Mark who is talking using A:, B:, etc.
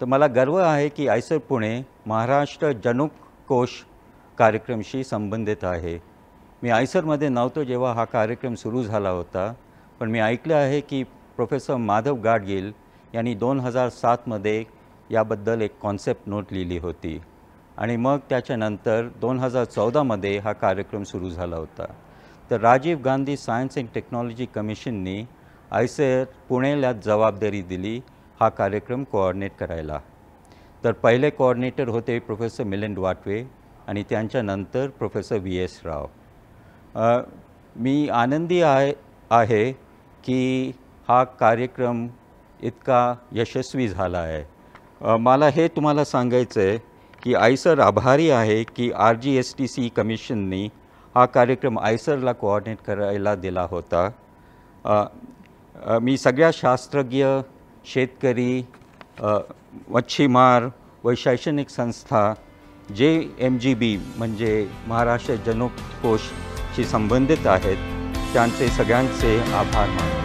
A: तर मला गर्व आहे की आयसर पुणे महाराष्ट्र जनुक कोश कार्यक्रमशी संबंधित आहे मी आयसरमध्ये नव्हतो जेव्हा हा कार्यक्रम सुरू झाला होता पण मी ऐकलं आहे की प्रोफेसर माधव गाडगिल यांनी दोन हजार सातमध्ये याबद्दल एक कॉन्सेप्ट नोट लिहिली होती आणि मग त्याच्यानंतर दोन हजार चौदामध्ये हा कार्यक्रम सुरू झाला होता तर Rajiv Gandhi science and technology कमिशननी आयसर पुणेला जबाबदारी दिली हा कार्यक्रम कोऑर्डिनेट करायला तर पहिले कोऑर्डिनेटर होते प्रोफेसर मिलिंद वाटवे आणि त्यांच्यानंतर प्रोफेसर व्ही एस राव मी आनंदी आहे आहे की हा कार्यक्रम इतका यशस्वी झाला आहे मला हे तुम्हाला सांगायचं आहे की आयसर आभारी आहे की R G S T C कमिशननी हा कार्यक्रम आयसरला कोऑर्डिनेट करायला दिला होता आ, आ, मी सगळ्या शास्त्रज्ञ शेतकरी मच्छीमार व शैक्षणिक संस्था जे एम जी बी म्हणजे महाराष्ट्र जनोत्कोषशी संबंधित आहेत त्यांचे सगळ्यांचे आभार मानतो